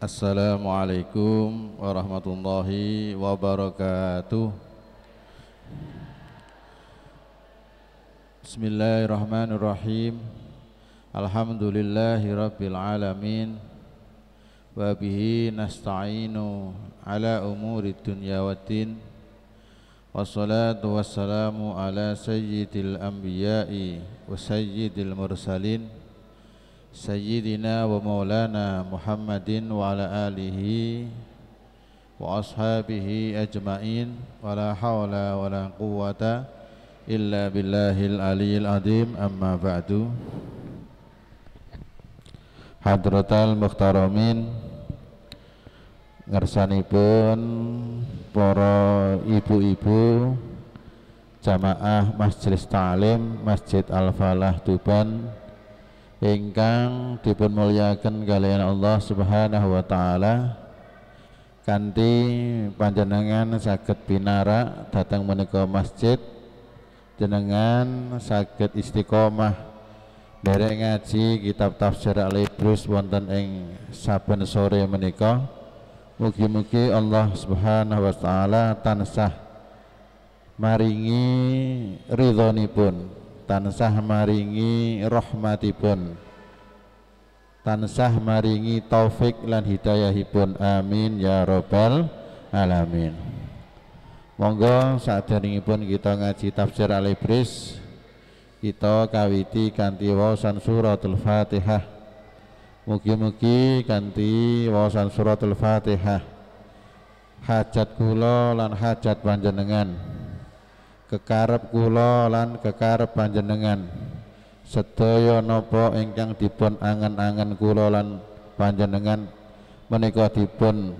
Assalamualaikum warahmatullahi wabarakatuh Bismillahirrahmanirrahim Alhamdulillahi rabbil alamin Wa nasta'inu ala umuri dunya wa din Wassalatu wassalamu ala sayyidil anbiya'i wa sayyidil mursalin Sayyidina wa maulana Muhammadin wa ala alihi wa ashabihi ajma'in wa la hawla wa la quwata illa billahil aliyil adim amma ba'du Hadratal Mukhtaramin Ngersanipun para ibu-ibu jamaah Masjid Taalim, Masjid Al-Falah Duban Masjid Al-Falah Duban ingkang dipun muliaken kalian Allah Subhanahu wa taala kanti panjenengan sakit binara datang menikah masjid jenengan sakit istiqomah dari ngaji kitab tafsir Al-Ibrus wonten ing saben sore menikah, mugi-mugi Allah Subhanahu wa taala tansah maringi pun tansah maringi rahmatipun tansah maringi taufik lan hidayahipun amin ya robbal alamin monggo saat pun kita ngaji tafsir alibris kita kawiti kanti wawasan suratul fatihah mugi-mugi kanti wawasan suratul fatihah hajat kula lan hajat panjenengan kekarep kula lan kekarep panjenengan sedaya napa ingkang dipun angen-angen kula lan panjenengan menika dipun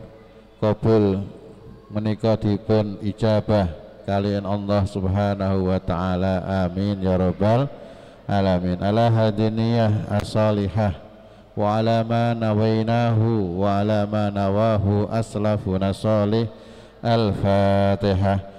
kabul menika dipun ijabah kalian Allah Subhanahu wa taala amin ya rabbal alamin ala hadiniyah asalihah wa ala ma nawainahu wa ala ma nawahu aslafuna salih al-fatihah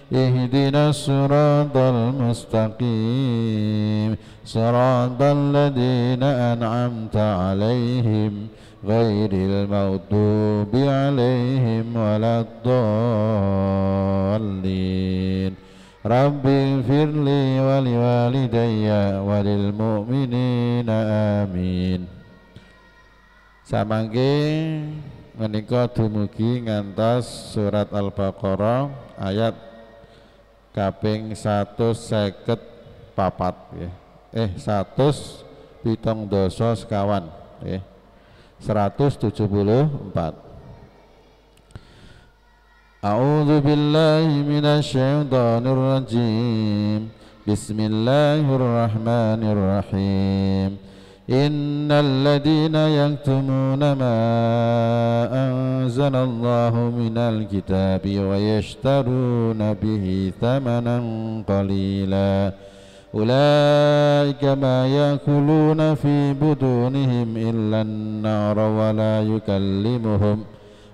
اهدنا الصراط المستقيم صراط الذين أنعمت عليهم غير المغضوب عليهم ولا الضالين رب اغفر لي ولوالدي وللمؤمنين آمين Samangke menika dumugi ngantos surat Al-Baqarah ayat kaping satu seket papat ya. eh satu pitong doso sekawan ya. 174 A'udzu billahi minasyaitonir rajim Bismillahirrahmanirrahim إن الذين يكتمون ما أنزل الله من الكتاب ويشترون به ثمنا قليلا أولئك ما يأكلون في بدونهم إلا النار ولا يكلمهم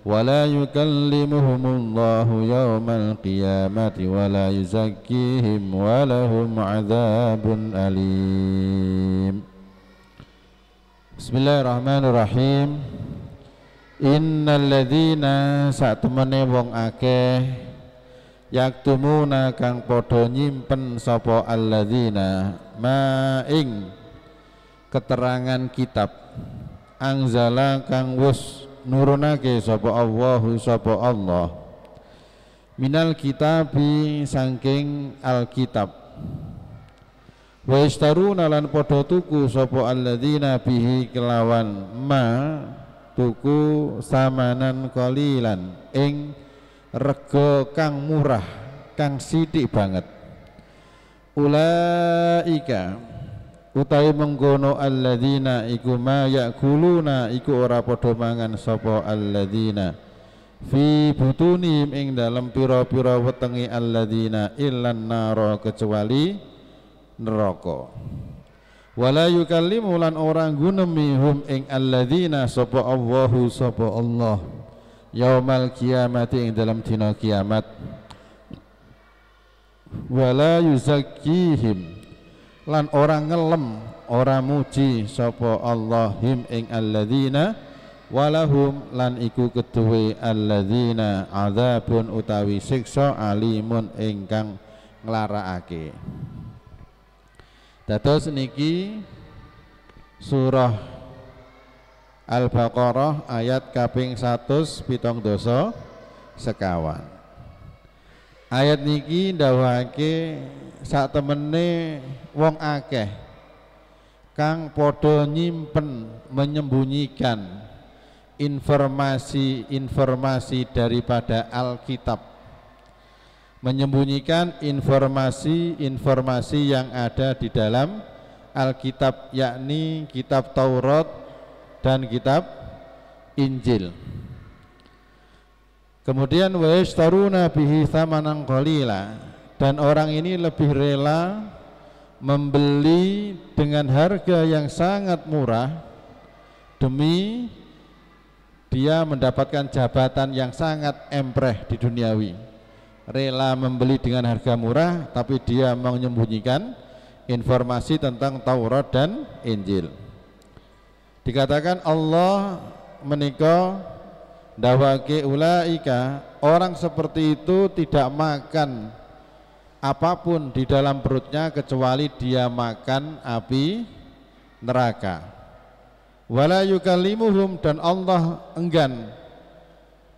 ولا يكلمهم الله يوم القيامة ولا يزكيهم ولهم عذاب أليم Bismillahirrahmanirrahim. Innalladzina satemene wong akeh yaktumuna kang padha nyimpen sapa alladzina ma ing keterangan kitab angzala kang wis nurunake sapa Allahu sapa Allah minal kitabi saking alkitab wa istaruna lan podo tuku sopo alladzina bihi kelawan ma tuku samanan qalilan ing rego kang murah kang sithik banget ulaika utai menggono alladzina iku ma yakuluna iku ora podo mangan sopo alladzina fi butunim ing dalam piro piro wetengi alladzina illan naro kecuali neraka wala yukallimu lan orang gunemi hum ing alladzina sapa Allahu sapa Allah yaumal kiamati ing dalam dina kiamat wala yuzakkihim lan orang ngelem ora muji sapa Allahim ing alladzina walahum lan iku keduwe alladzina azabun utawi siksa alimun ingkang nglarakake Dados niki surah Al-Baqarah ayat kaping 100 pitong dosa sekawan. Ayat niki dawake sak temene wong akeh kang padha nyimpen menyembunyikan informasi-informasi daripada Alkitab menyembunyikan informasi-informasi yang ada di dalam Alkitab yakni kitab Taurat dan kitab Injil. Kemudian wayastaruna bihi tsamanan qalila dan orang ini lebih rela membeli dengan harga yang sangat murah demi dia mendapatkan jabatan yang sangat empreh di duniawi rela membeli dengan harga murah tapi dia menyembunyikan informasi tentang Taurat dan Injil. Dikatakan Allah menikah dawake ulaika orang seperti itu tidak makan apapun di dalam perutnya kecuali dia makan api neraka. Wala yukalimuhum dan Allah enggan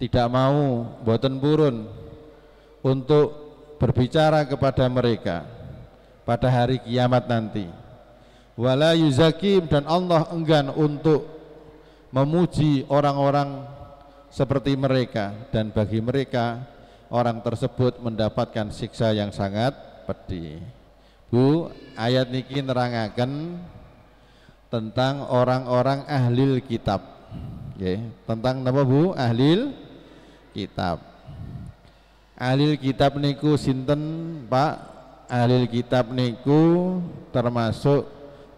tidak mau boten burun untuk berbicara kepada mereka pada hari kiamat nanti wala yuzakim dan Allah enggan untuk memuji orang-orang seperti mereka dan bagi mereka orang tersebut mendapatkan siksa yang sangat pedih Bu ayat niki nerangaken tentang orang-orang ahlil kitab okay. tentang apa Bu ahlil kitab Alil kitab niku sinten Pak Alil kitab niku termasuk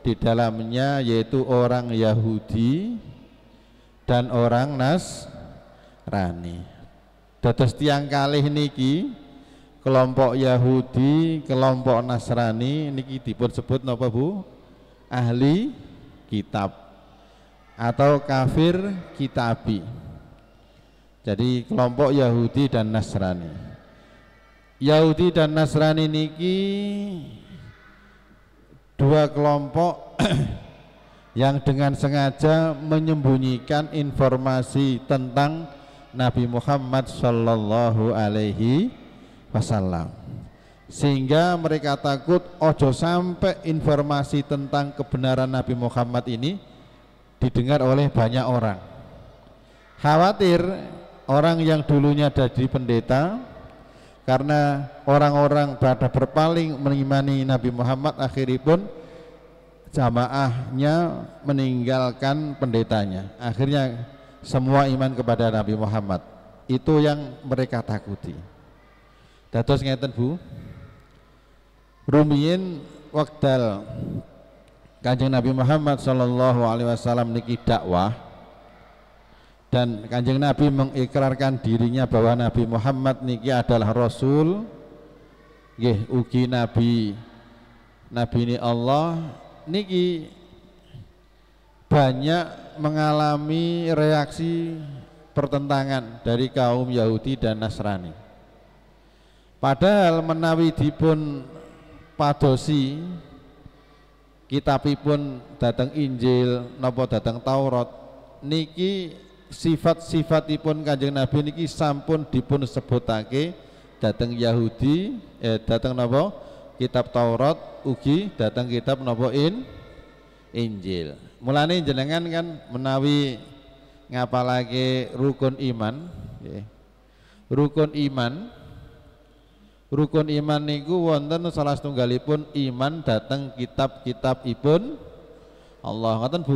di dalamnya yaitu orang Yahudi dan orang Nasrani dados tiang kalih niki kelompok Yahudi kelompok Nasrani niki dipun sebut napa Bu ahli kitab atau kafir kitabi jadi kelompok Yahudi dan Nasrani Yahudi dan Nasrani niki dua kelompok yang dengan sengaja menyembunyikan informasi tentang Nabi Muhammad Shallallahu Alaihi Wasallam sehingga mereka takut ojo sampai informasi tentang kebenaran Nabi Muhammad ini didengar oleh banyak orang khawatir orang yang dulunya dari pendeta karena orang-orang pada berpaling mengimani Nabi Muhammad akhiripun jamaahnya meninggalkan pendetanya akhirnya semua iman kepada Nabi Muhammad itu yang mereka takuti dados ngeten Bu Rumiin wakdal Kanjeng Nabi Muhammad sallallahu alaihi wasallam niki dakwah dan kanjeng Nabi mengikrarkan dirinya bahwa Nabi Muhammad niki adalah Rasul Gih, ugi Nabi Nabi ini Allah niki banyak mengalami reaksi pertentangan dari kaum Yahudi dan Nasrani padahal menawi dipun padosi kitabipun datang Injil nopo datang Taurat niki sifat-sifatipun sifat Kanjeng Nabi niki sampun dipun sebutake dateng Yahudi eh dateng napa kitab Taurat ugi dateng kitab napa in Injil. Mulane jenengan kan menawi ngapa lagi rukun iman nggih. Rukun iman Rukun iman niku wonten salah satu setunggalipun iman dateng kitab-kitab ipun Allah ngoten Bu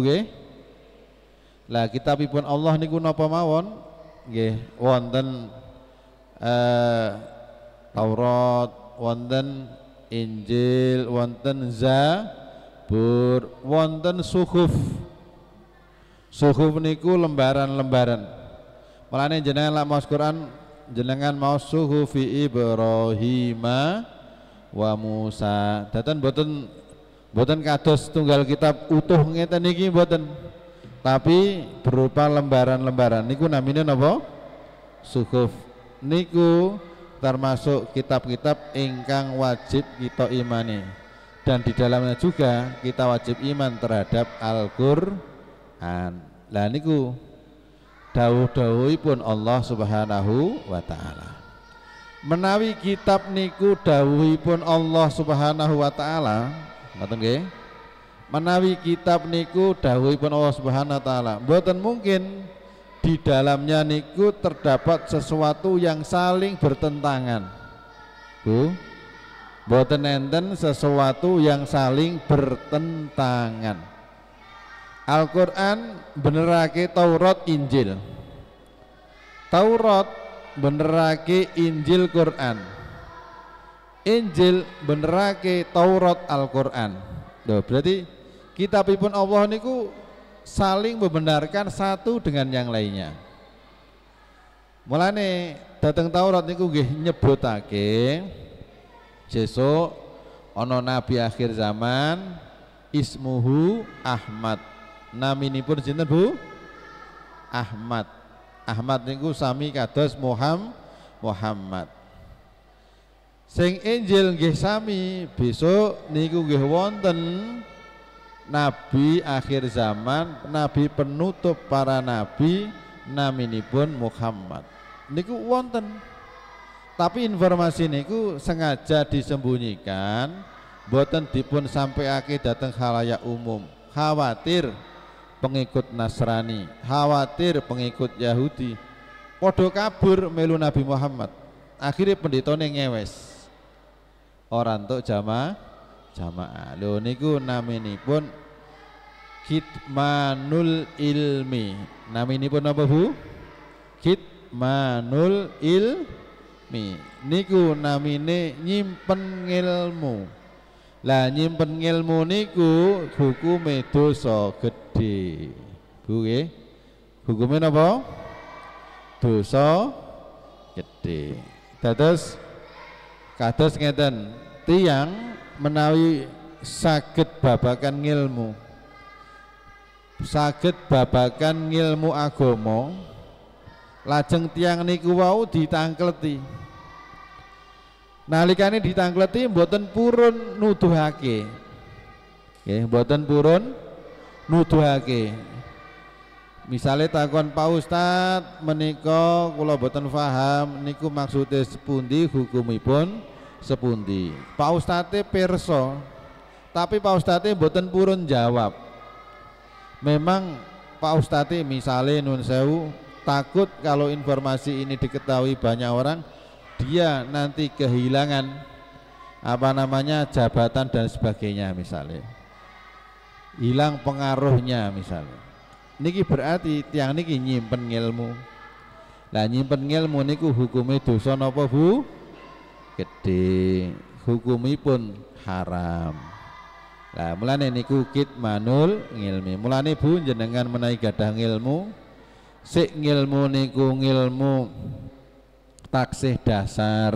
lah kitabipun Allah niku napa mawon? Nggih, wonten eh Taurat, wonten Injil, wonten Zabur, wonten suhuf. Suhuf niku lembaran-lembaran. Mulane jenengan lak maos Quran jenengan mau suhufi Ibrahim wa Musa. Datan boten boten kados tunggal kitab utuh ngeten iki boten tapi berupa lembaran-lembaran niku namine napa suhuf niku termasuk kitab-kitab ingkang wajib kita imani dan di dalamnya juga kita wajib iman terhadap Al-Qur'an. Lah niku dawuh pun Allah Subhanahu wa taala. Menawi kitab niku pun Allah Subhanahu wa taala, ngoten nggih? menawi kitab niku dahuluipun Allah Subhanahu wa taala buatan mungkin di dalamnya niku terdapat sesuatu yang saling bertentangan Bu buatan enten sesuatu yang saling bertentangan Al-Qur'an benerake Taurat Injil Taurat benerake Injil Quran Injil benerake Taurat Al-Qur'an berarti kitabipun Allah niku saling membenarkan satu dengan yang lainnya. Mulane dateng Taurat niku nggih nyebutake sesuk ono nabi akhir zaman ismuhu Ahmad. pun sinten Bu? Ahmad. Ahmad niku sami kados Muhammad Muhammad. Sing Injil nggih sami, besok niku nggih wonten nabi akhir zaman, nabi penutup para nabi pun Muhammad. Niku wonten. Tapi informasi niku sengaja disembunyikan, boten dipun akhir datang halayak umum. Khawatir pengikut Nasrani, khawatir pengikut Yahudi. Podo kabur melu Nabi Muhammad. Akhirnya pendeta ngewes. Orang tuh jamaah jamaah lho niku naminipun kitmanul ilmi naminipun apa Bu kitmanul ilmi niku namine nyimpen ilmu lah nyimpen ilmu niku hukume dosa gede Bu buku hukume napa dosa gede terus kados ngeten tiang menawi sakit babakan ngilmu sakit babakan ngilmu agomo, lajeng tiang niku wau ditangkleti nalikane ditangkleti mboten purun nuduhake nggih mboten purun nuduhake Misalnya takon Pak Ustad menikah kalau boten faham niku maksudnya sepundi hukumipun sepundi Pak Ustadz perso tapi Pak Ustadz boten purun jawab memang Pak Ustadz misalnya Nun Sewu takut kalau informasi ini diketahui banyak orang dia nanti kehilangan apa namanya jabatan dan sebagainya misalnya hilang pengaruhnya misalnya niki berarti tiang niki nyimpen ilmu lah nyimpen ilmu niku hukumnya dosa nopo bu gede hukumipun haram lah ini kukit manul ngilmi mulane Bu jenengan menaik gadah ilmu sik ngilmu niku ngilmu taksih dasar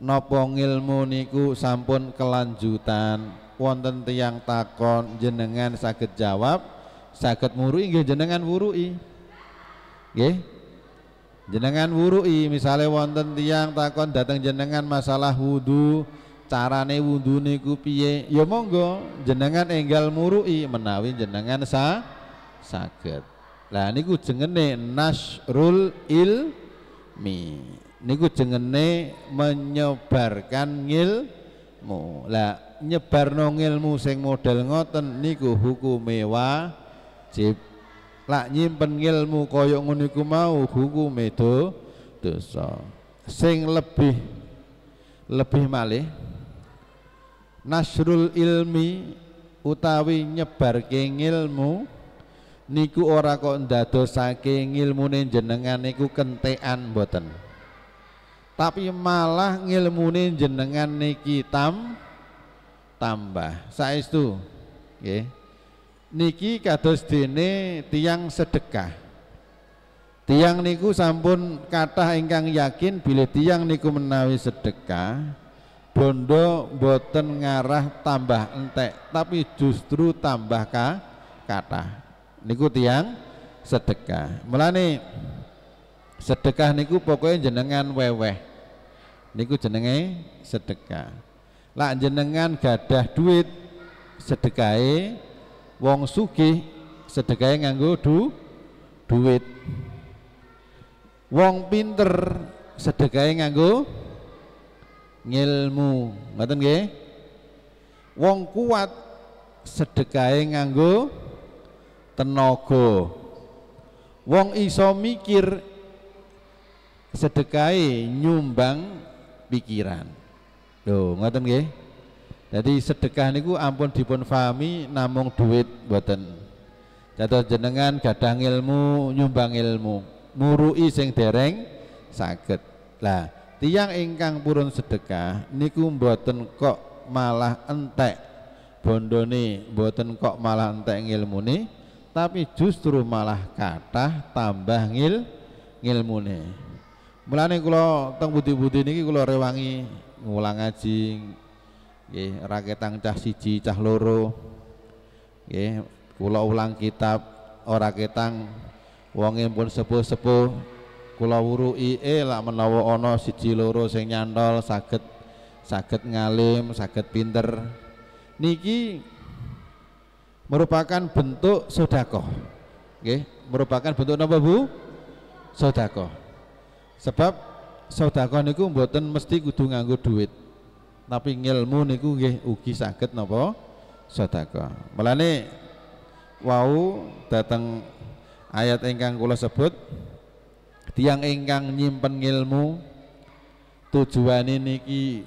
nopo ngilmu niku sampun kelanjutan wonten tiang takon jenengan sakit jawab Sakit murui jenengan murui nggih jenengan wurui misalnya wonten tiang takon datang jenengan masalah wudhu carane wudhu niku piye ya monggo jenengan enggal murui menawi jenengan sa sakit lah niku jengene nasrul ilmi niku jengene menyebarkan ilmu lah nyebar ilmu sing model ngoten niku hukum mewah lak nyimpen ilmu koyok ngono iku mau hukume do dosa sing lebih lebih malih nasrul ilmi utawi ke ilmu niku ora kok ndadosake ngilmune jenengan niku kentean mboten tapi malah ngilmune jenengan niki tam tambah saestu nggih okay niki kados dene tiang sedekah tiang niku sampun kata ingkang yakin bila tiang niku menawi sedekah bondo boten ngarah tambah entek tapi justru tambah ka, kata niku tiang sedekah Melani sedekah niku pokoknya jenengan weweh niku jenenge sedekah lak jenengan gadah duit sedekahe wong sugih sedekahe nganggo du duit wong pinter sedekahe nganggo ngilmu ngoten nggih wong kuat sedekahe nganggo tenaga wong iso mikir sedekahe nyumbang pikiran lho ngoten nggih jadi sedekah niku ampun dipun fahami namung duit buatan jatuh jenengan gadang ilmu, nyumbang ilmu, murui sing dereng sakit. Lah, tiang ingkang purun sedekah niku buatan kok malah entek bondone, buatan kok malah entek ngilmune, tapi justru malah kata tambah ngil ngilmune. Mulane kula teng budi-budi niki kula rewangi ngulang ngaji nggih raketang cah siji cah loro nggih kula ulang kitab ora ketang wonge pun sepuh-sepuh kula wuruki e lak menawa ono siji loro sing nyantol saged saged ngalim saged pinter niki merupakan bentuk sodako, nggih merupakan bentuk napa Bu sodakoh sebab sodakoh niku mboten mesti kudu nganggo duit tapi ngilmu niku nggih ugi saged napa sedekah melane wau datang ayat ingkang kula sebut tiang ingkang nyimpen ilmu tujuane niki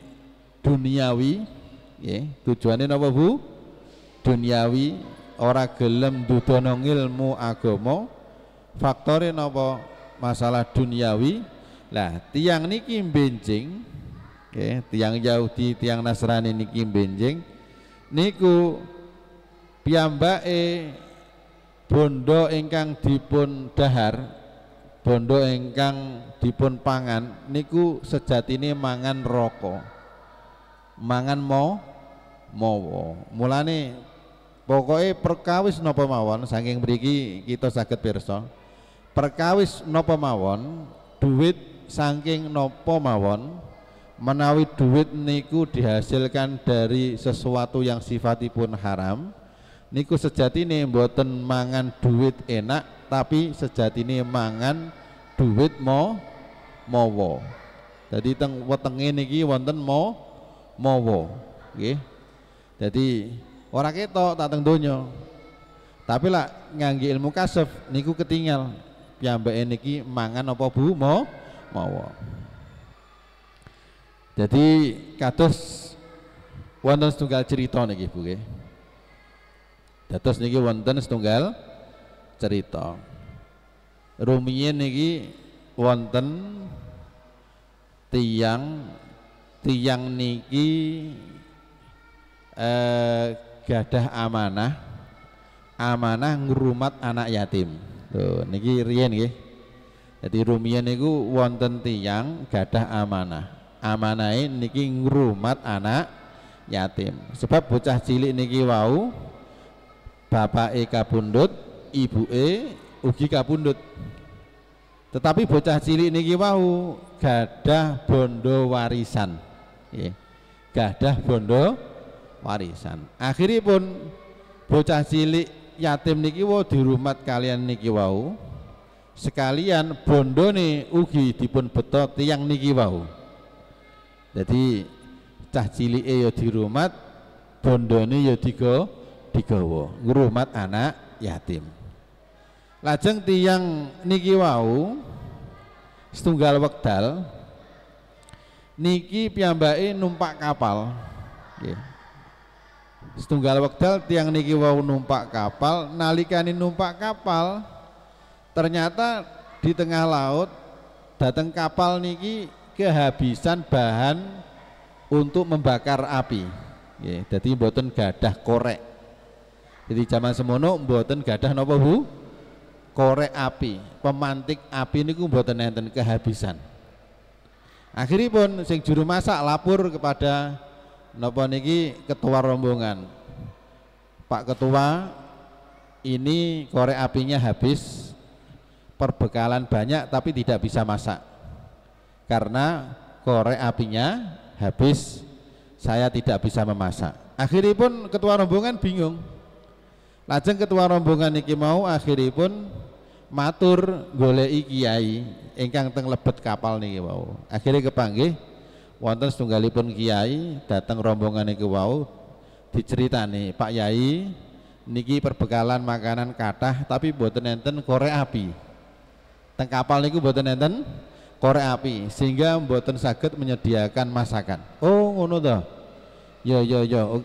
duniawi nggih tujuane napa Bu duniawi ora gelem dudono ilmu agama faktore napa masalah duniawi lah tiang niki benjing okay. tiang Yahudi tiang Nasrani niki benjing niku piyambake bondo ingkang dipun dahar bondo ingkang dipun pangan niku sejatini mangan roko mangan mo mowo, mulane pokoknya perkawis nopo mawon saking beriki kita sakit pirsa perkawis nopo mawon duit saking nopo mawon menawi duit niku dihasilkan dari sesuatu yang sifatipun haram niku sejati nih mboten mangan duit enak tapi sejati nih mangan duit mo mowo. jadi teng wetenge niki wonten mo mowo. oke jadi orang itu tak teng donya tapi lah ngangge ilmu kasef niku ketinggal piyambake niki mangan apa bu mo mowo. Jadi kados wonten setunggal cerita niki Bu nggih. Dados niki wonten setunggal cerita. Rumiyin niki wonten tiang tiang niki eh, gadah amanah amanah ngurumat anak yatim. Tuh niki riyen nggih. Jadi rumiyin niku wonten tiang gadah amanah amanai niki ngrumat anak yatim sebab bocah cilik niki wau bapak E kapundut Ibu E ugi kapundut tetapi bocah cilik niki wau gadah bondo warisan gada gadah bondo warisan pun bocah cilik yatim niki wau dirumat kalian niki wau sekalian bondo nih ugi dipun beto tiang niki wau jadi cah yo eyo rumah bondone di ya digo digawa, ngrumat anak yatim. Lajeng tiang niki wau setunggal wekdal niki piyambake numpak kapal. Nggih. Setunggal wekdal tiang niki wau numpak kapal, nalikani numpak kapal ternyata di tengah laut datang kapal niki kehabisan bahan untuk membakar api ya, jadi mboten gadah korek jadi zaman semono mboten gadah nopo bu korek api pemantik api ini niku mboten nenten kehabisan akhirnya pun sing juru masak lapor kepada nopo niki ketua rombongan Pak Ketua ini korek apinya habis perbekalan banyak tapi tidak bisa masak karena korek apinya habis saya tidak bisa memasak pun ketua rombongan bingung lajeng ketua rombongan niki mau pun matur iki kiai ingkang teng lebet kapal niki wau akhirnya kepanggih wonten setunggalipun kiai datang rombongan niki wau diceritani Pak Yai niki perbekalan makanan kathah tapi boten enten korek api teng kapal niku boten enten korek api sehingga mboten saged menyediakan masakan. Oh ngono to. Yo ya, yo ya, yo. Ya. Oh,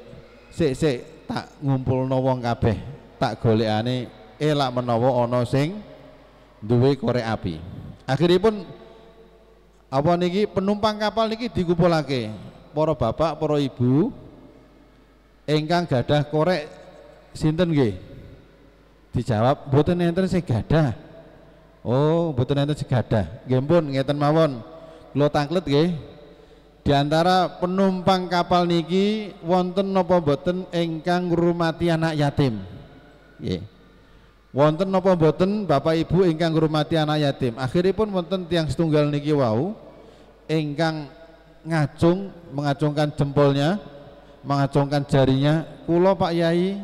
sik sik tak ngumpul wong kabeh. Tak golek golekane elak menowo ana sing duwe korek api. Akhiripun apa niki penumpang kapal niki dikumpulake para bapak, para ibu Engkang gadah korek sinten nggih? Dijawab mboten enten sing gadah. Oh, betul nanti segadah. Nggih pun ngeten mawon. Lo tanglet ge. Di antara penumpang kapal niki wonten nopo boten engkang ngrumati anak yatim. Nggih. Wonten nopo boten Bapak Ibu engkang ngrumati anak yatim. Akhiripun wonten tiang setunggal niki wau engkang ngacung mengacungkan jempolnya, mengacungkan jarinya, Kulo Pak Yai,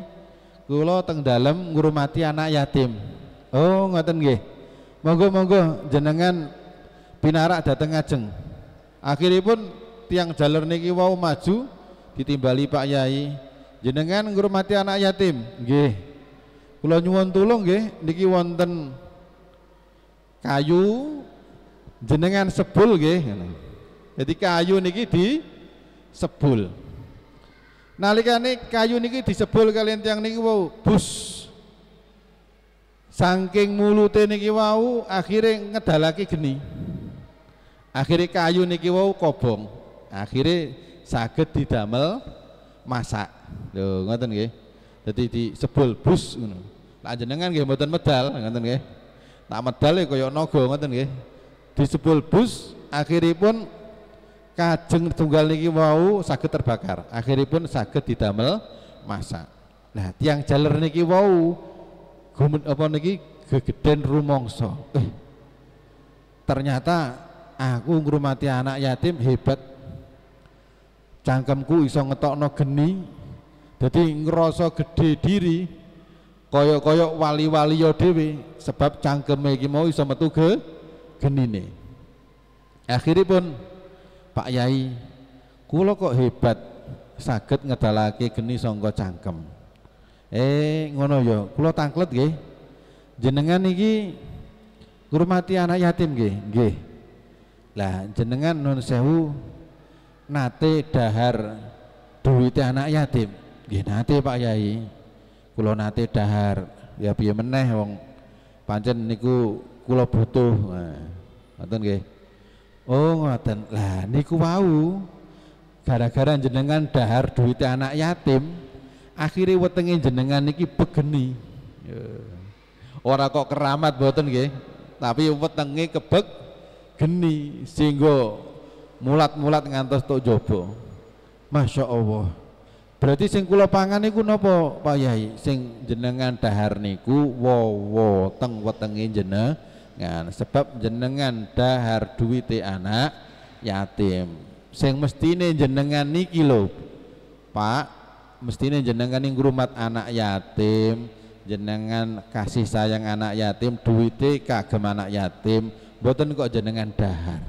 kulo teng dalem ngurmati anak yatim. Oh, ngoten nggih monggo monggo jenengan pinarak dateng ngajeng pun tiang jalur niki wau maju ditimbali Pak Yai jenengan ngurmati anak yatim nggih kula nyuwon tulung nggih niki wonten kayu jenengan sebul nggih jadi kayu niki di sebul nalikane kayu niki disebul kalian tiang niki wau bus Saking mulute niki wau akhire ngedalake geni. Akhire kayu niki wau kobong. Akhire saged didamel masak. Lho ngoten nggih. Dadi disebul bus ngono. Lah jenengan nggih mboten medal ngoten nggih. Tak medal koyo ya kaya naga ngoten nggih. Disebul bus akhiripun kajeng tunggal niki wau saged terbakar. Akhiripun saged didamel masak. Nah, tiang jalur niki wau gumun apa niki gegeden rumangsa eh, ternyata aku ngrumati anak yatim hebat cangkemku iso ngetokno geni jadi ngerasa gede diri kaya-kaya wali-wali ya dhewe sebab cangkeme iki mau iso metu ge genine akhiripun Pak Yai kula kok hebat saged ngedalake geni sangka cangkem Eh ngono yo, kulo tangklet gih, Jenengan niki ngurmati anak yatim gih gih. Lah jenengan nun sewu nate dahar duiti anak yatim. gih nate Pak Yai. kulo nate dahar. Ya biar meneh wong pancen niku kulo butuh. Nah, ngoten nggih. Oh ngoten. Lah niku wau gara-gara jenengan dahar duiti anak yatim akhirnya wetenge jenengan niki begeni ya. ora kok keramat boten nggih tapi wetenge kebeg geni sehingga mulat-mulat ngantos tok jopo Masya Allah berarti sing kula pangan niku napa Pak Yai sing jenengan dahar niku wowo teng wetenge jenengan sebab jenengan dahar duwite anak yatim sing mestine jenengan niki lho Pak mestinya jenengan yang rumah anak yatim jenengan kasih sayang anak yatim duwite kagem anak yatim boten kok jenengan dahar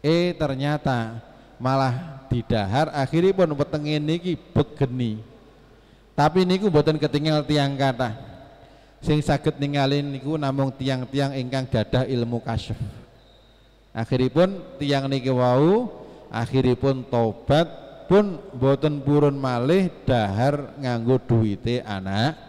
eh ternyata malah didahar akhirnya pun petengin niki begeni tapi niku boten ketinggal tiang kata sing sakit ninggalin niku namung tiang-tiang engkang dadah ilmu kasyaf akhiripun tiang niki wau akhiripun tobat pun boten purun malih dahar nganggo duwite anak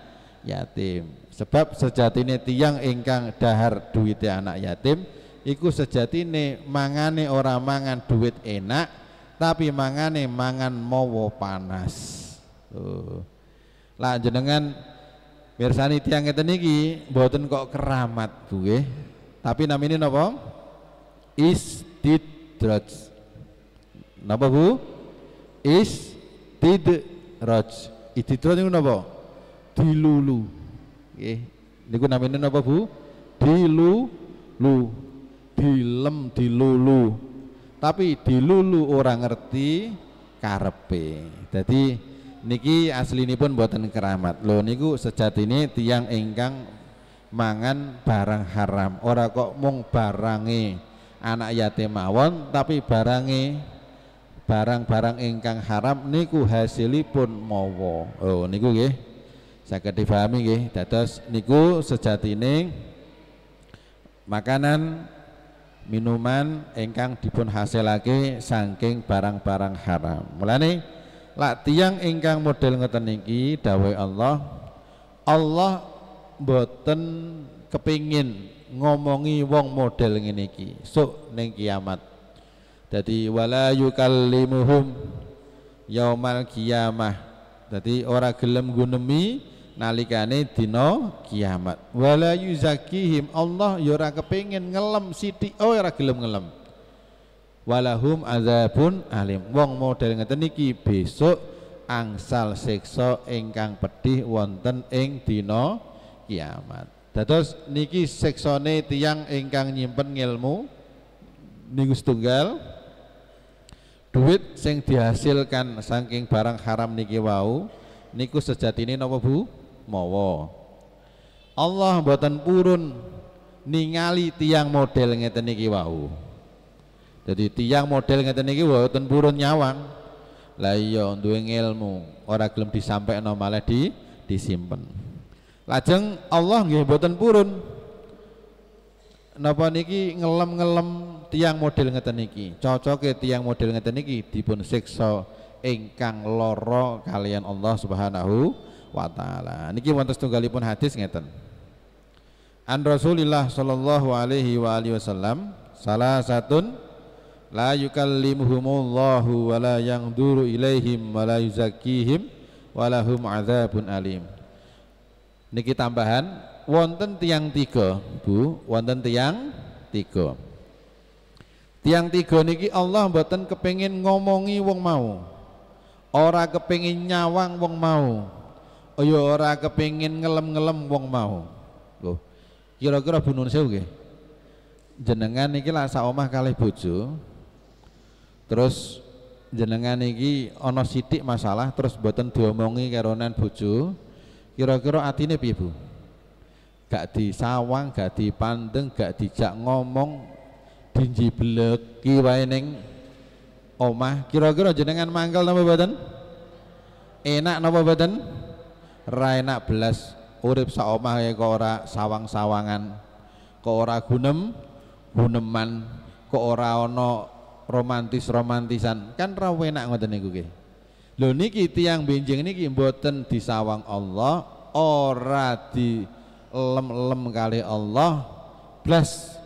yatim sebab sejatine tiang ingkang dahar duwite anak yatim iku sejatine mangane ora mangan duit enak tapi mangane mangan mowo panas tuh lah jenengan mirsani tiang kita niki boten kok keramat gue eh. tapi tapi ini napa istidrat napa bu raj. Istidraj niku napa? Dilulu. Nggih. Niku namine napa, Bu? Dilulu. Dilem dilulu. Tapi dilulu orang ngerti karepe. Jadi niki pun buatan keramat. Lo niku ini tiang ingkang mangan barang haram. Ora kok mung barangi anak yatim mawon tapi barangi barang-barang ingkang haram niku hasilipun mawa. Oh niku nggih. Saged dipahami nggih. Dados niku sejatine makanan minuman ingkang dipun hasilake saking barang-barang haram. Mulane lak engkang ingkang model ngeten niki dawuh Allah Allah boten kepingin ngomongi wong model ngene iki. Sok ning kiamat jadi wala yukallimuhum yaumal kiamah jadi ora gelem gunemi nalikane dino kiamat wala yuzakihim Allah yura ya kepingin ngelam ngelem sithik oh ora gelem ngelem walahum azabun alim wong model ngeten iki besok angsal sekso ingkang pedih wonten ing dino kiamat dados niki seksone tiang ingkang nyimpen ilmu niku setunggal duit sing dihasilkan saking barang haram niki wau niku sejatine napa Bu mawa Allah buatan purun ningali tiang model ngeten niki wau jadi tiang model ngeten niki mboten purun nyawang lah iya duwe ilmu ora gelem disampaikan malah di disimpen lajeng Allah nggih buatan purun napa niki ngelem-ngelem tiang model ngeten niki. Cocoke ya tiang model ngeten niki dipun siksa ingkang loro kalian Allah Subhanahu wa taala. Niki wonten setunggalipun hadis ngeten. An Rasulillah sallallahu alaihi wa alihi wasallam salah satun la yukallimuhumullahu wa la yangduru ilaihim wa la yuzakkihim wa lahum adzabun alim. Niki tambahan wonten tiang tiga Bu wonten tiang tiga tiang tiga niki Allah mboten kepingin ngomongi wong mau ora kepingin nyawang wong mau Oyo iya, ora kepingin ngelem-ngelem wong mau kira-kira bunuh Nun Sewu jenengan niki lak sak omah kalih bojo terus jenengan niki ana sithik masalah terus mboten diomongi karo nan bojo kira-kira atine piye Bu gak sawang gak pandeng gak dijak ngomong dinjibleki wae neng omah kira-kira jenengan manggal napa badan enak napa badan ra enak belas urip sa omah ya kok ora sawang-sawangan kok ora gunem guneman kok ora ono romantis-romantisan kan ra enak ngoten niku nggih lho niki tiyang benjing niki mboten disawang Allah ora di lem-lem kali Allah plus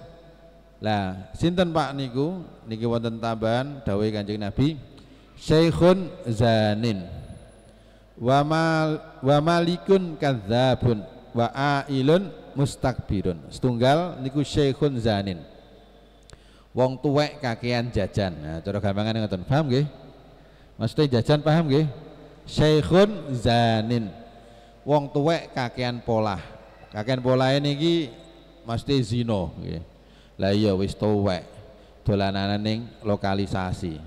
lah sinten Pak niku niki wonten taban dawai Kanjeng Nabi Syekhun zanin wa mal wa malikun kadzabun wa ailun mustakbirun setunggal niku syekhun zanin wong tuwek kakean jajan nah cara gampangane ngoten paham nggih maksudnya jajan paham gih syekhun zanin wong tuwek kakean polah kakek polahe niki mesti zino, nggih lah iya wis tuwek dolanane ning lokalisasi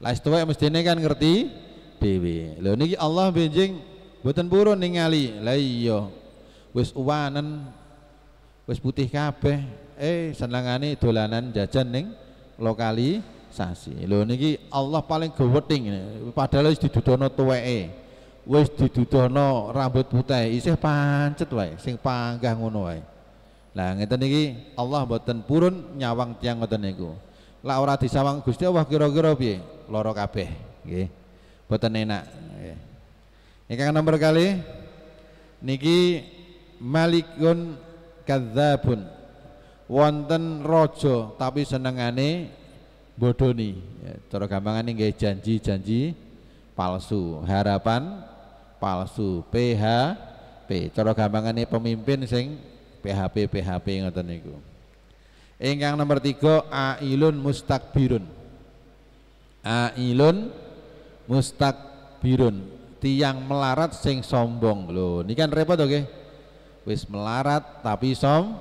lah wis tuwek mestine kan ngerti dhewe lho niki Allah benjing boten purun ningali lah iya wis uwanen wis putih kabeh eh senengane dolanan jajan ning lokalisasi lho niki Allah paling geweting padahal wis didudono tuweke wis diduduhno rambut putih isih pancet wae sing panggah ngono wae lah ngeten niki Allah mboten purun nyawang tiang ngoten niku lah ora disawang Gusti Allah kira-kira piye lara kabeh nggih mboten enak nggih ingkang nomor kali niki malikun kadzabun wonten raja tapi senengane bodoni ya, cara gampangane nggih janji-janji palsu harapan palsu PHP cara gampangane pemimpin sing PHP PHP ngoten niku ingkang nomor tiga ailun mustakbirun ailun mustakbirun tiang melarat sing sombong loh ini kan repot oke okay? wis melarat tapi som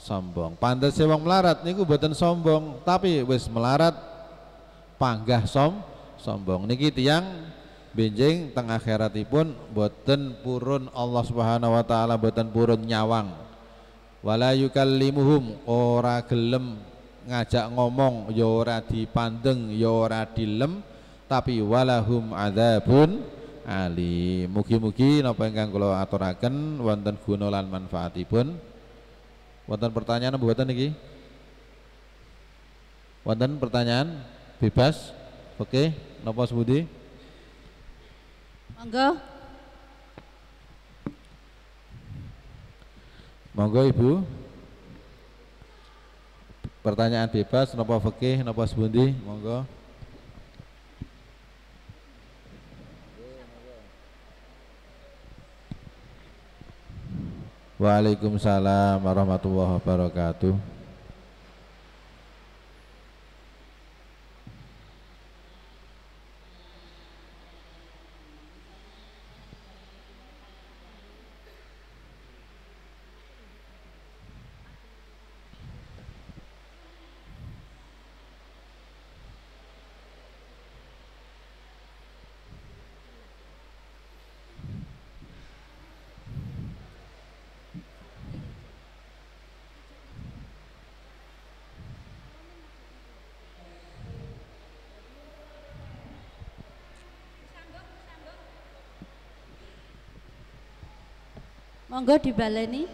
sombong pantas sewang melarat niku buatan sombong tapi wis melarat panggah som sombong niki tiang benjing teng akhiratipun boten purun Allah Subhanahu wa taala boten purun nyawang wala yukallimuhum ora gelem ngajak ngomong ya ora dipandeng ya ora dilem tapi walahum adzabun ali mugi-mugi napa ingkang kula aturaken wonten guna lan manfaatipun wonten pertanyaan mboten niki? wonten pertanyaan bebas oke napa sebuti Monggo. Monggo Ibu. Pertanyaan bebas, nopo fakih, nopo sebundi, monggo. Waalaikumsalam warahmatullahi wabarakatuh. monggo dibaleni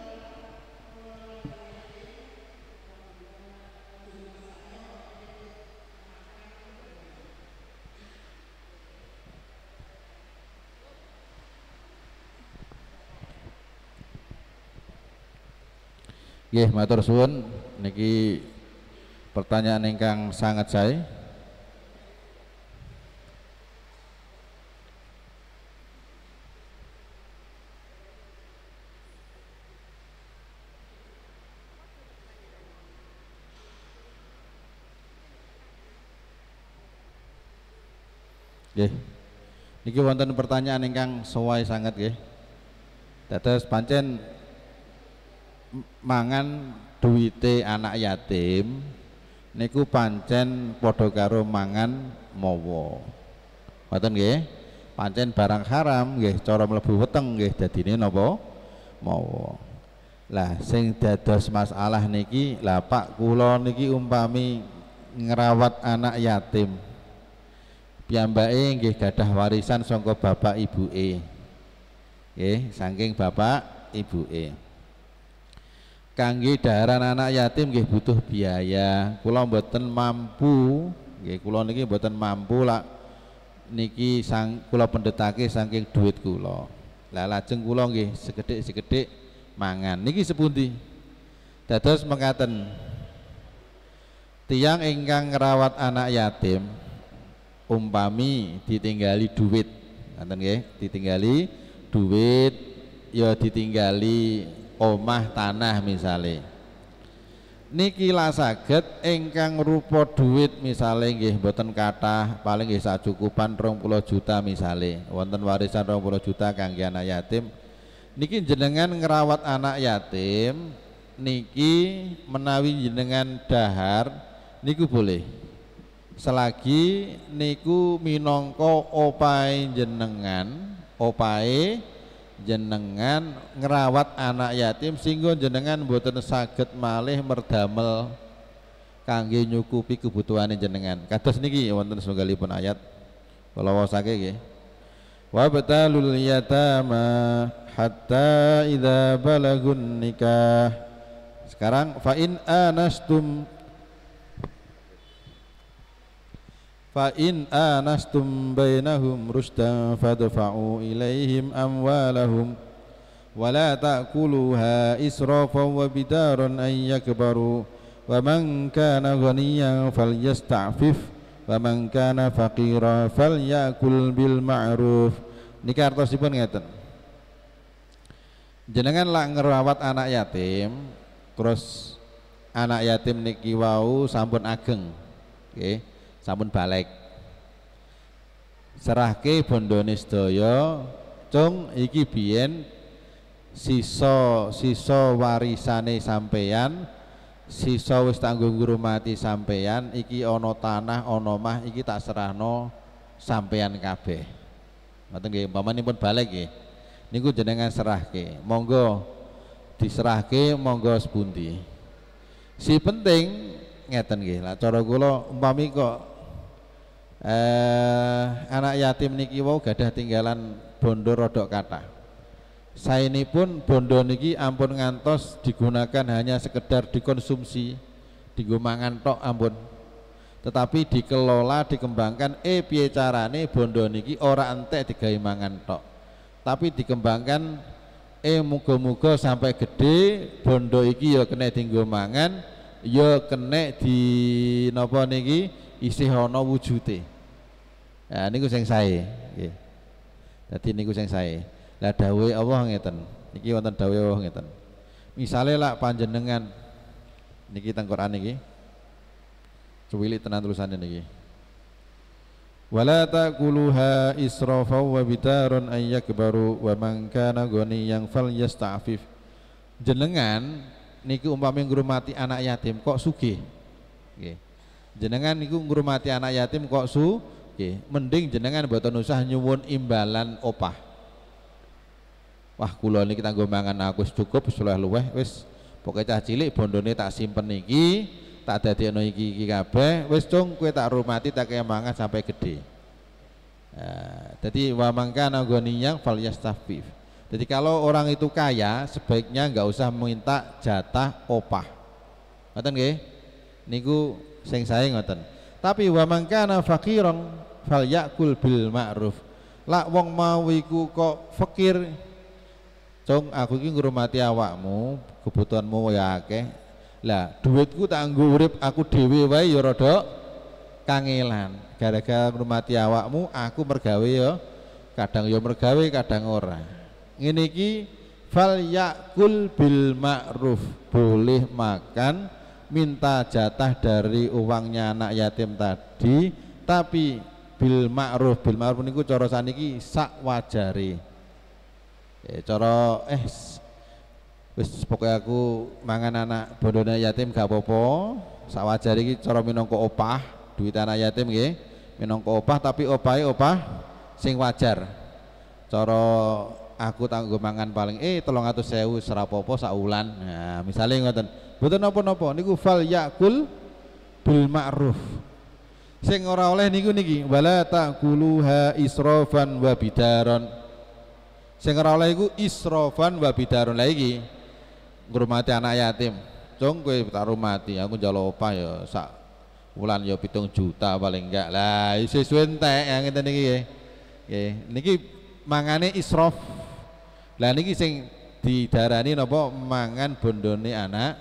Nggih matur suwun niki pertanyaan ingkang sangat saya. Iki wonten pertanyaan ingkang soai sangat gih. Tetes pancen mangan duwite anak yatim niku pancen padha karo mangan mawa. Wonten nggih? Pancen barang haram nggih cara mlebu weteng nggih dadine napa? mowo. Lah sing dados masalah niki lah Pak kula niki umpami ngerawat anak yatim piyambake nggih gadah warisan saka bapak ibuke. Nggih, saking bapak ibuke. Kangge daharan anak yatim nggih butuh biaya. Kula mboten mampu, nggih kula niki mboten mampu lak niki sang kula pendhetake saking duit kula. Lah lajeng kula nggih sekedhik-sekedhik mangan. Niki sepundi? Dados mekaten. Tiang ingkang ngerawat anak yatim umpami ditinggali duit ngoten nggih ditinggali duit ya ditinggali omah tanah misale niki saged engkang rupa duit misale nggih mboten kathah paling nggih cukupan 20 juta misale wonten warisan 20 juta kangge anak yatim niki jenengan ngerawat anak yatim niki menawi jenengan dahar niku boleh selagi niku minongko opai jenengan opai jenengan ngerawat anak yatim singgung jenengan boten saged malih merdamel kangge nyukupi kebutuhan jenengan kados niki ya wonten sunggalipun ayat kula wasake nggih wa batalul yatama hatta idza balagun nikah sekarang fa in anastum fa in anastum bainahum rusdan fadfa'u ilaihim amwalahum wa la ta'kuluha israfan wa bidaran an yakbaru wa man kana ghaniyan falyasta'fif wa man kana faqira falyakul bil ma'ruf nika artosipun ngeten jenengan lak ngerawat anak yatim terus anak yatim niki wau sampun ageng nggih okay sampun balik serahke bondone sedaya cung iki bien, siso siso warisane sampeyan siso wis tanggung mati sampeyan iki ono tanah ono mah iki tak serahno sampeyan kabeh ngoten nggih pun balik nggih niku jenengan serahke monggo diserahke monggo sepundi si penting ngeten nggih lah cara kula umpami kok eh, anak yatim niki wau gadah tinggalan bondo rodok kata saya ini pun bondo niki ampun ngantos digunakan hanya sekedar dikonsumsi digumangan tok ampun tetapi dikelola dikembangkan eh piye carane bondo niki ora entek digawe mangan tok tapi dikembangkan eh muga-muga sampai gede bondo iki ya kena tinggumangan, mangan ya kena di napa niki isih ana wujute. Nah niku sing sae nggih. Dadi niku sing sae. Lah dawuhe Allah ngeten. Niki wonten dawuhe Allah ngeten. Misale lak panjenengan niki teng Quran niki. Cuwilik tenan tulisane niki. Wala taquluha israfa wa bitaron an yakbaru wa man kana ghaniyan falyasta'fif. Jenengan niki umpami ngrumati anak yatim kok sugih jenengan niku ngurmati anak yatim kok su okay. mending jenengan buat usah nyuwun imbalan opah wah kula niki tanggo mangan aku cukup sulah luweh wis pokoke cah cilik bondone tak simpen niki tak dadekno iki iki kabeh wis cung kowe tak rumati tak kaya mangan sampai gede nah, wa jadi wamangka yang fal yastafif. Jadi kalau orang itu kaya, sebaiknya nggak usah minta jatah opah. Ngoten nggih? niku sing sae ngoten tapi wa mangkana fal yakul bil ma'ruf lak wong mau iku kok fakir cung aku iki ngurmati awakmu kebutuhanmu ya akeh lah duitku tak anggo urip aku dhewe wae ya rada kangelan gara-gara ngurmati awakmu aku mergawe ya kadang ya mergawe kadang ora ngene iki fal yakul bil ma'ruf boleh makan minta jatah dari uangnya anak yatim tadi tapi bil ma'ruf bil ma'ruf niku cara saniki sak wajari e, ya, cara eh wis pokoknya aku mangan anak bodohnya yatim gak apa-apa sak wajari iki cara minangka opah duit anak yatim nggih minangka opah tapi opahe opah sing wajar cara aku tak mangan paling eh tolong atau sewu serapopo saulan nah misalnya ngoten betul nopo nopo niku fal yakul bil ma'ruf sing ora oleh niku niki wala takuluha israfan wa bidaron sing ora oleh iku israfan wa bidaron lha iki ngurmati anak yatim cung kowe tak rumati aku njaluk opah ya sak wulan ya 7 juta paling enggak lah suwe entek yang ngene niki nggih niki mangane israf lah niki sing didarani napa mangan bondone anak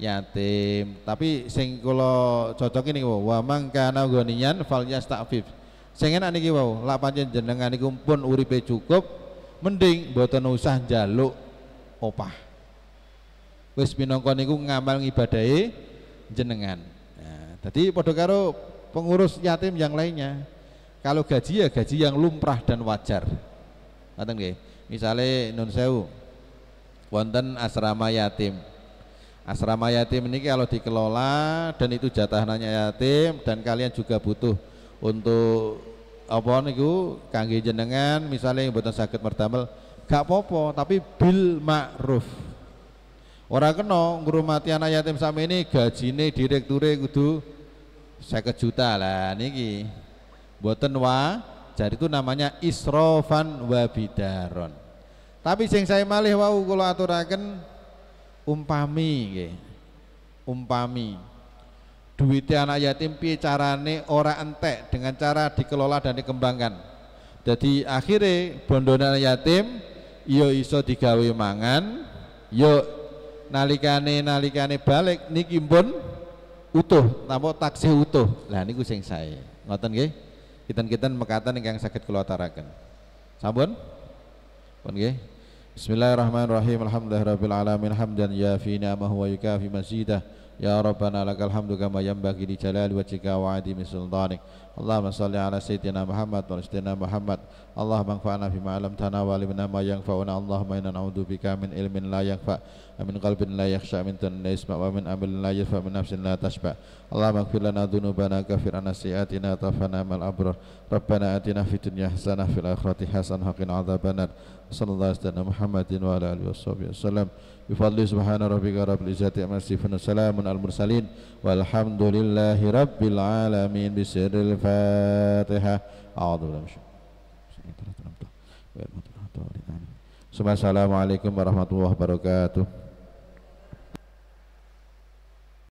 yatim. Tapi sing kula ini, niki wa karena gonian, fal yastafif. Sing enak niki wau, lak pancen jenengan niku pun uripe cukup, mending mboten usah njaluk opah. Wis minangka niku ngamal ngibadahi jenengan. Nah, tadi padha karo pengurus yatim yang lainnya. Kalau gaji ya gaji yang lumrah dan wajar. Ngoten nggih misalnya nun sewu wonten asrama yatim asrama yatim ini kalau dikelola dan itu nanya yatim dan kalian juga butuh untuk apa niku kangge jenengan misalnya yang buatan sakit mertamel gak popo tapi bil ma'ruf orang kena ngurumati anak yatim sama ini gajine direkture kudu seket juta lah niki buatan wa jadi itu namanya isrofan wabidaron tapi sing saya malih wau kula aturaken umpami nggih. Umpami. Duitnya anak yatim piye carane ora entek dengan cara dikelola dan dikembangkan. Jadi akhirnya bondone anak yatim yo ya iso digawe mangan, yo ya nalikane nalikane balik niki pun utuh, napa taksi utuh. Lah niku sing saya. Ngoten nggih. kita-kita mekatan ingkang sakit kula aturaken. Sampun? Nggih. Bismillahirrahmanirrahim. Alhamdulillahirabbil alamin hamdan yafi ni'amahu wa yukafi mazidah. Ya Rabbana lakal hamdu kama yanbaghi li jalali wajhika wa 'adhimi sultanik. Allahumma salli ala sayyidina Muhammad wa sayyidina Muhammad Allahumma anfa'na bima 'allamtana wa 'allimna ma yanfa'una Allahumma inna na'udzubika min ilmin la yanfa' wa min qalbin la yakhsha min tan la yasma' wa min amalin la yarfa' min nafsin la tashba' Allahumma ighfir lana dhunubana kafir anna sayyi'atina tafana mal abrar Rabbana atina fid dunya hasanah fil akhirati hasanah wa qina adzabannar sallallahu alaihi Muhammadin wa alihi wasallam bi fadli subhana rabbika rabbil izzati amma yasifun salamun al mursalin والحمد لله رب العالمين بسر الفاتحة أعوذ بالله من الشيطان الرجيم ورحمة الله وبركاته